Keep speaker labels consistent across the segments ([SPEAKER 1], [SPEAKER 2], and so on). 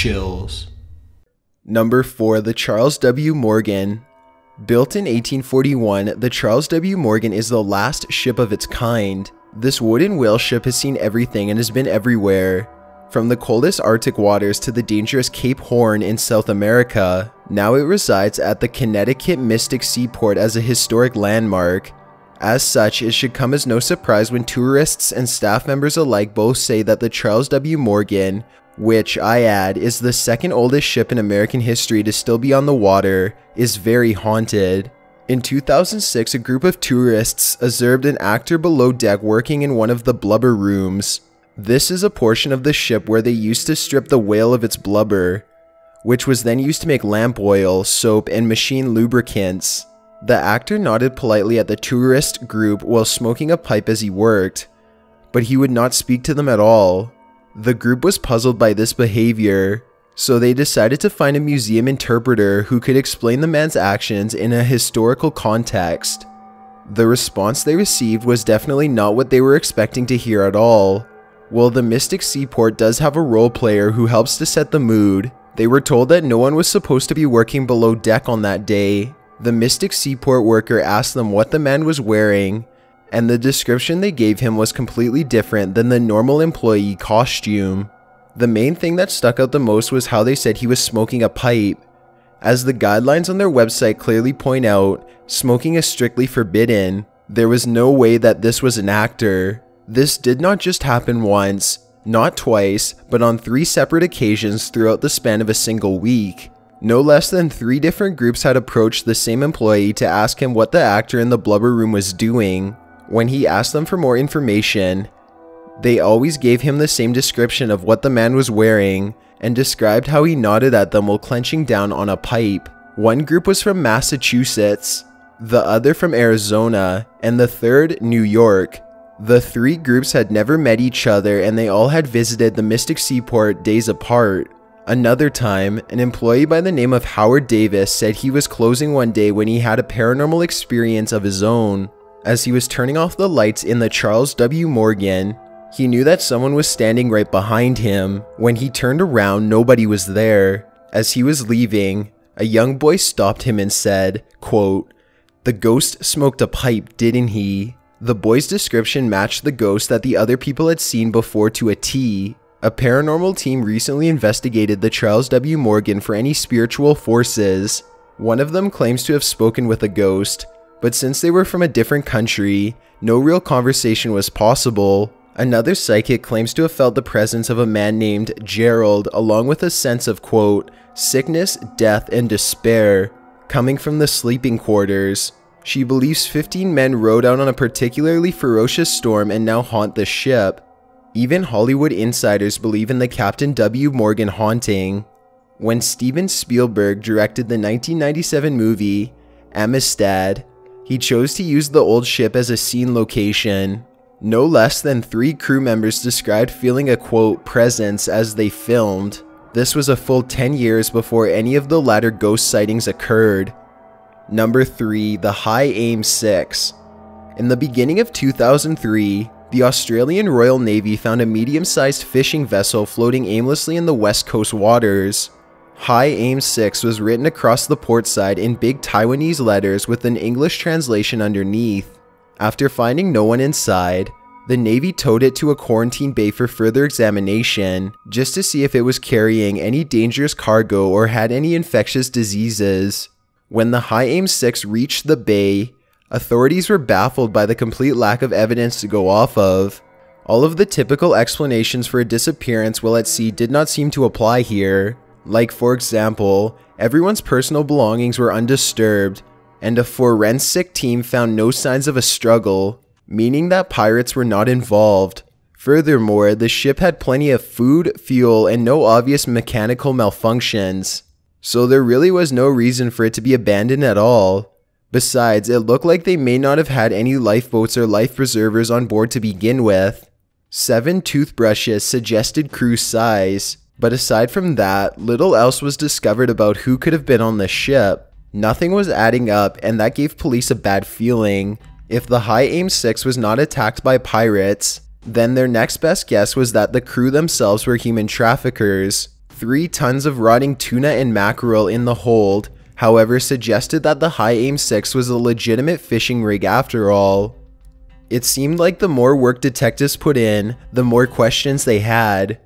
[SPEAKER 1] chills. Number 4. The Charles W. Morgan Built in 1841, the Charles W. Morgan is the last ship of its kind. This wooden whale ship has seen everything and has been everywhere, from the coldest Arctic waters to the dangerous Cape Horn in South America. Now it resides at the Connecticut Mystic Seaport as a historic landmark. As such, it should come as no surprise when tourists and staff members alike both say that the Charles W. Morgan which, I add, is the second oldest ship in American history to still be on the water, is very haunted. In 2006, a group of tourists observed an actor below deck working in one of the blubber rooms. This is a portion of the ship where they used to strip the whale of its blubber, which was then used to make lamp oil, soap, and machine lubricants. The actor nodded politely at the tourist group while smoking a pipe as he worked, but he would not speak to them at all. The group was puzzled by this behavior, so they decided to find a museum interpreter who could explain the man's actions in a historical context. The response they received was definitely not what they were expecting to hear at all. While the Mystic Seaport does have a role player who helps to set the mood, they were told that no one was supposed to be working below deck on that day. The Mystic Seaport worker asked them what the man was wearing, and the description they gave him was completely different than the normal employee costume. The main thing that stuck out the most was how they said he was smoking a pipe. As the guidelines on their website clearly point out, smoking is strictly forbidden. There was no way that this was an actor. This did not just happen once, not twice, but on three separate occasions throughout the span of a single week. No less than three different groups had approached the same employee to ask him what the actor in the blubber room was doing. When he asked them for more information, they always gave him the same description of what the man was wearing and described how he nodded at them while clenching down on a pipe. One group was from Massachusetts, the other from Arizona, and the third, New York. The three groups had never met each other and they all had visited the Mystic Seaport days apart. Another time, an employee by the name of Howard Davis said he was closing one day when he had a paranormal experience of his own. As he was turning off the lights in the Charles W. Morgan, he knew that someone was standing right behind him. When he turned around, nobody was there. As he was leaving, a young boy stopped him and said, quote, The ghost smoked a pipe, didn't he? The boy's description matched the ghost that the other people had seen before to a T. A paranormal team recently investigated the Charles W. Morgan for any spiritual forces. One of them claims to have spoken with a ghost, but since they were from a different country, no real conversation was possible. Another psychic claims to have felt the presence of a man named Gerald along with a sense of quote, sickness, death, and despair coming from the sleeping quarters. She believes 15 men rode out on a particularly ferocious storm and now haunt the ship. Even Hollywood insiders believe in the Captain W. Morgan haunting. When Steven Spielberg directed the 1997 movie, Amistad, he chose to use the old ship as a scene location. No less than three crew members described feeling a quote presence as they filmed. This was a full 10 years before any of the latter ghost sightings occurred. Number 3. The High AIM 6 In the beginning of 2003, the Australian Royal Navy found a medium-sized fishing vessel floating aimlessly in the west coast waters. High Aim 6 was written across the port side in big Taiwanese letters with an English translation underneath. After finding no one inside, the Navy towed it to a quarantine bay for further examination, just to see if it was carrying any dangerous cargo or had any infectious diseases. When the High Aim 6 reached the bay, authorities were baffled by the complete lack of evidence to go off of. All of the typical explanations for a disappearance while at sea did not seem to apply here. Like for example, everyone's personal belongings were undisturbed, and a forensic team found no signs of a struggle, meaning that pirates were not involved. Furthermore, the ship had plenty of food, fuel, and no obvious mechanical malfunctions, so there really was no reason for it to be abandoned at all. Besides, it looked like they may not have had any lifeboats or life preservers on board to begin with. Seven toothbrushes suggested crew size, but aside from that, little else was discovered about who could have been on the ship. Nothing was adding up, and that gave police a bad feeling. If the High Aim 6 was not attacked by pirates, then their next best guess was that the crew themselves were human traffickers. Three tons of rotting tuna and mackerel in the hold, however, suggested that the High Aim 6 was a legitimate fishing rig after all. It seemed like the more work detectives put in, the more questions they had.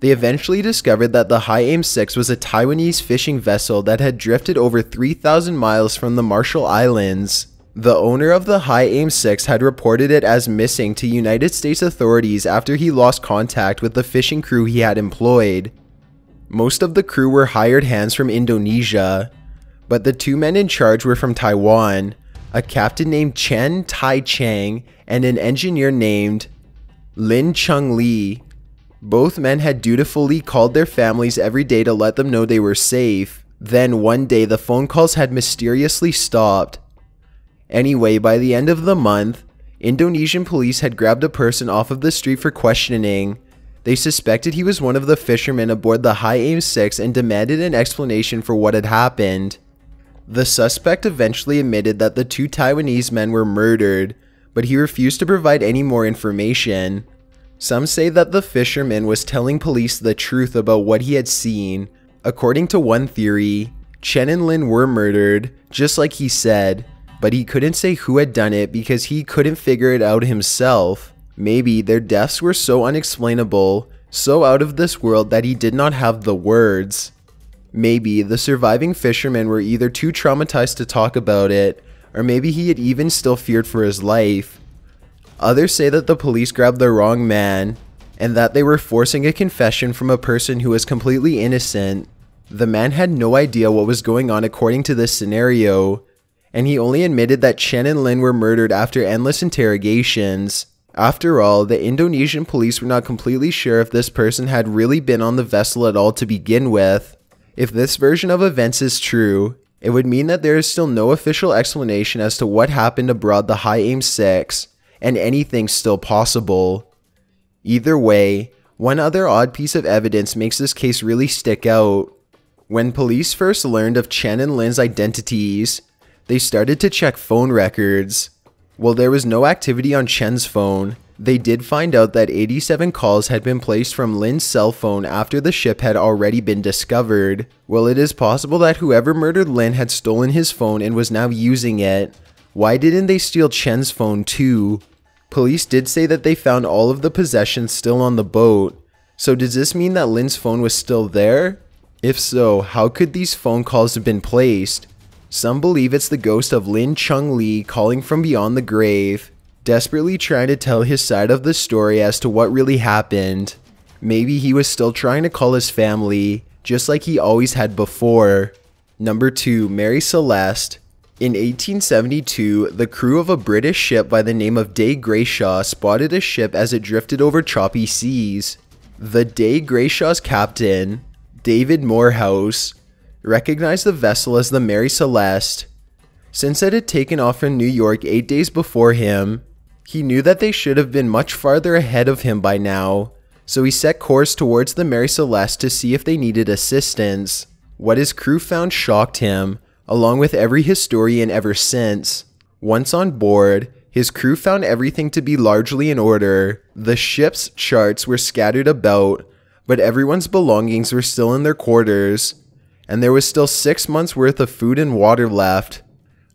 [SPEAKER 1] They eventually discovered that the High Aim 6 was a Taiwanese fishing vessel that had drifted over 3,000 miles from the Marshall Islands. The owner of the High Aim 6 had reported it as missing to United States authorities after he lost contact with the fishing crew he had employed. Most of the crew were hired hands from Indonesia, but the two men in charge were from Taiwan, a captain named Chen Tai Chang and an engineer named Lin Chung Lee. Both men had dutifully called their families every day to let them know they were safe. Then one day the phone calls had mysteriously stopped. Anyway, by the end of the month, Indonesian police had grabbed a person off of the street for questioning. They suspected he was one of the fishermen aboard the High Aim 6 and demanded an explanation for what had happened. The suspect eventually admitted that the two Taiwanese men were murdered, but he refused to provide any more information. Some say that the fisherman was telling police the truth about what he had seen. According to one theory, Chen and Lin were murdered, just like he said, but he couldn't say who had done it because he couldn't figure it out himself. Maybe their deaths were so unexplainable, so out of this world that he did not have the words. Maybe the surviving fishermen were either too traumatized to talk about it, or maybe he had even still feared for his life. Others say that the police grabbed the wrong man and that they were forcing a confession from a person who was completely innocent. The man had no idea what was going on according to this scenario, and he only admitted that Chen and Lin were murdered after endless interrogations. After all, the Indonesian police were not completely sure if this person had really been on the vessel at all to begin with. If this version of events is true, it would mean that there is still no official explanation as to what happened aboard the High Aim 6, and anything's still possible. Either way, one other odd piece of evidence makes this case really stick out. When police first learned of Chen and Lin's identities, they started to check phone records. While there was no activity on Chen's phone, they did find out that 87 calls had been placed from Lin's cell phone after the ship had already been discovered. While it is possible that whoever murdered Lin had stolen his phone and was now using it, why didn't they steal Chen's phone too? Police did say that they found all of the possessions still on the boat. So does this mean that Lin's phone was still there? If so, how could these phone calls have been placed? Some believe it's the ghost of Lin Chung Lee calling from beyond the grave, desperately trying to tell his side of the story as to what really happened. Maybe he was still trying to call his family, just like he always had before. Number 2. Mary Celeste in 1872, the crew of a British ship by the name of Day Grayshaw spotted a ship as it drifted over choppy seas. The Day Grayshaw's captain, David Morehouse, recognized the vessel as the Mary Celeste. Since it had taken off from New York eight days before him, he knew that they should have been much farther ahead of him by now, so he set course towards the Mary Celeste to see if they needed assistance. What his crew found shocked him, along with every historian ever since. Once on board, his crew found everything to be largely in order. The ship's charts were scattered about, but everyone's belongings were still in their quarters, and there was still six months' worth of food and water left,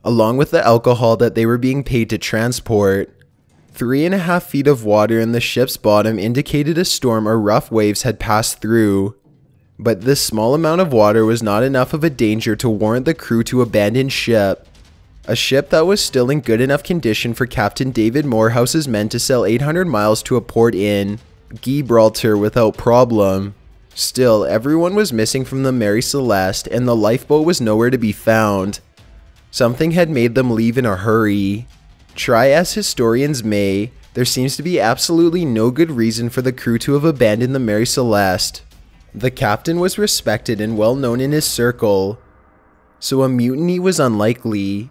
[SPEAKER 1] along with the alcohol that they were being paid to transport. Three and a half feet of water in the ship's bottom indicated a storm or rough waves had passed through, but this small amount of water was not enough of a danger to warrant the crew to abandon ship. A ship that was still in good enough condition for Captain David Morehouse's men to sail 800 miles to a port in Gibraltar without problem. Still, everyone was missing from the Mary Celeste and the lifeboat was nowhere to be found. Something had made them leave in a hurry. Try as historians may, there seems to be absolutely no good reason for the crew to have abandoned the Mary Celeste. The captain was respected and well known in his circle, so a mutiny was unlikely.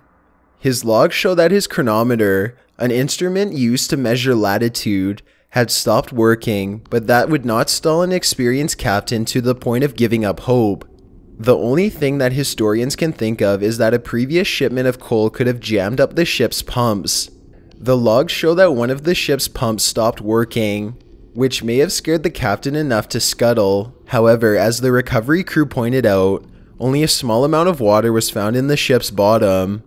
[SPEAKER 1] His logs show that his chronometer, an instrument used to measure latitude, had stopped working, but that would not stall an experienced captain to the point of giving up hope. The only thing that historians can think of is that a previous shipment of coal could have jammed up the ship's pumps. The logs show that one of the ship's pumps stopped working, which may have scared the captain enough to scuttle. However, as the recovery crew pointed out, only a small amount of water was found in the ship's bottom.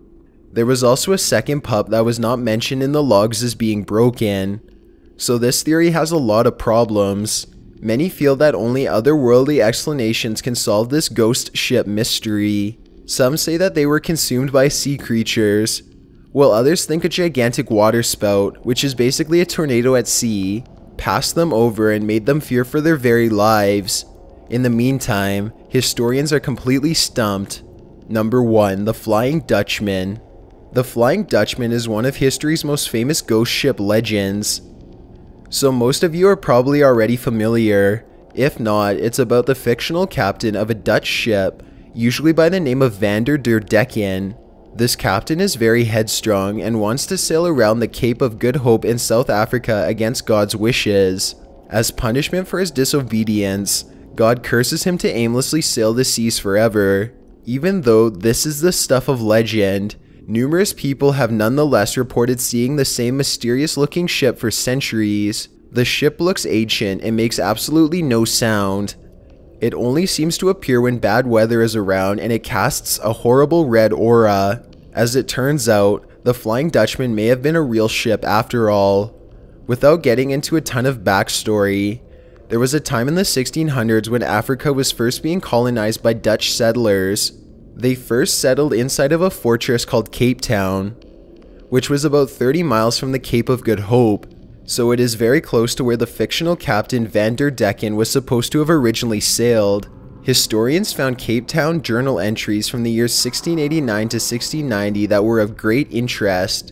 [SPEAKER 1] There was also a second pup that was not mentioned in the logs as being broken. So this theory has a lot of problems. Many feel that only otherworldly explanations can solve this ghost ship mystery. Some say that they were consumed by sea creatures, while others think a gigantic waterspout, which is basically a tornado at sea, passed them over and made them fear for their very lives. In the meantime, historians are completely stumped. Number 1. The Flying Dutchman The Flying Dutchman is one of history's most famous ghost ship legends. So most of you are probably already familiar. If not, it's about the fictional captain of a Dutch ship, usually by the name of Vander der Decken, this captain is very headstrong and wants to sail around the Cape of Good Hope in South Africa against God's wishes. As punishment for his disobedience, God curses him to aimlessly sail the seas forever. Even though this is the stuff of legend, numerous people have nonetheless reported seeing the same mysterious looking ship for centuries. The ship looks ancient and makes absolutely no sound, it only seems to appear when bad weather is around and it casts a horrible red aura. As it turns out, the Flying Dutchman may have been a real ship after all. Without getting into a ton of backstory, there was a time in the 1600s when Africa was first being colonized by Dutch settlers. They first settled inside of a fortress called Cape Town, which was about 30 miles from the Cape of Good Hope so it is very close to where the fictional captain der Decken was supposed to have originally sailed. Historians found Cape Town journal entries from the years 1689 to 1690 that were of great interest.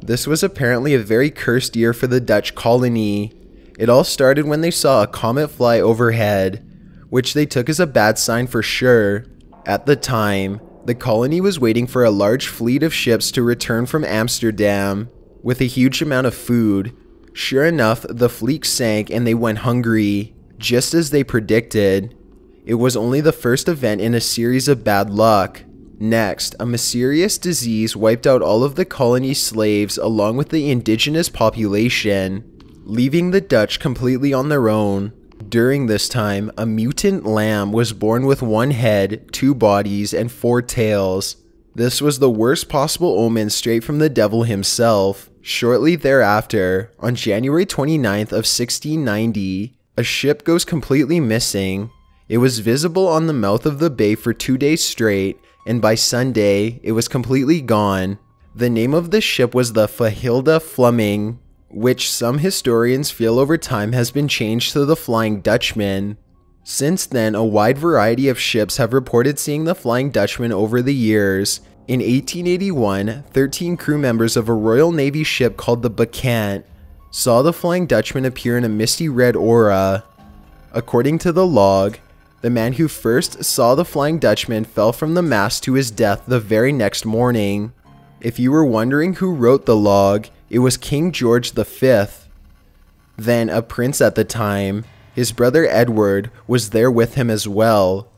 [SPEAKER 1] This was apparently a very cursed year for the Dutch colony. It all started when they saw a comet fly overhead, which they took as a bad sign for sure. At the time, the colony was waiting for a large fleet of ships to return from Amsterdam, with a huge amount of food, Sure enough, the fleek sank and they went hungry, just as they predicted. It was only the first event in a series of bad luck. Next, a mysterious disease wiped out all of the colony's slaves along with the indigenous population, leaving the Dutch completely on their own. During this time, a mutant lamb was born with one head, two bodies, and four tails. This was the worst possible omen straight from the devil himself. Shortly thereafter, on January 29th of 1690, a ship goes completely missing. It was visible on the mouth of the bay for two days straight, and by Sunday, it was completely gone. The name of the ship was the Fahilda Fleming, which some historians feel over time has been changed to the Flying Dutchman. Since then, a wide variety of ships have reported seeing the Flying Dutchman over the years, in 1881, 13 crew members of a Royal Navy ship called the Bacchant saw the Flying Dutchman appear in a misty red aura. According to the log, the man who first saw the Flying Dutchman fell from the mast to his death the very next morning. If you were wondering who wrote the log, it was King George V. Then a prince at the time, his brother Edward was there with him as well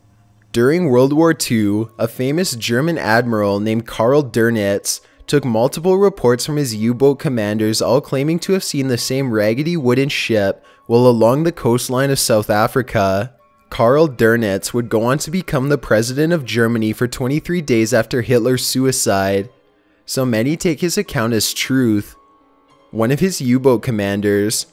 [SPEAKER 1] during World War II, a famous German admiral named Karl Dernitz took multiple reports from his U-boat commanders all claiming to have seen the same raggedy wooden ship while along the coastline of South Africa. Karl Dernitz would go on to become the president of Germany for 23 days after Hitler's suicide, so many take his account as truth. One of his U-boat commanders,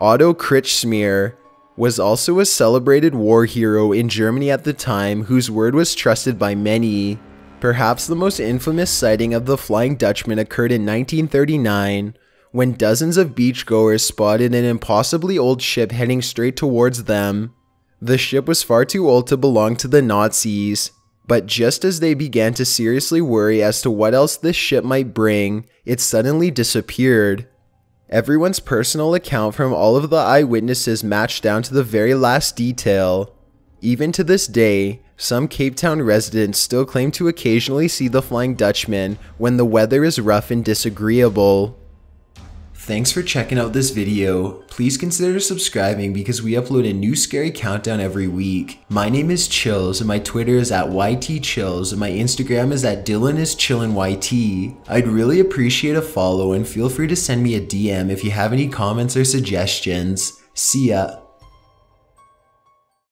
[SPEAKER 1] Otto Kritschmier, was also a celebrated war hero in Germany at the time whose word was trusted by many. Perhaps the most infamous sighting of the Flying Dutchman occurred in 1939, when dozens of beachgoers spotted an impossibly old ship heading straight towards them. The ship was far too old to belong to the Nazis, but just as they began to seriously worry as to what else this ship might bring, it suddenly disappeared. Everyone's personal account from all of the eyewitnesses matched down to the very last detail. Even to this day, some Cape Town residents still claim to occasionally see the Flying Dutchman when the weather is rough and disagreeable. Thanks for checking out this video. Please consider subscribing because we upload a new scary countdown every week. My name is Chills and my Twitter is at YTChills and my Instagram is at DylanIsChillinYT. I'd really appreciate a follow and feel free to send me a DM if you have any comments or suggestions. See ya!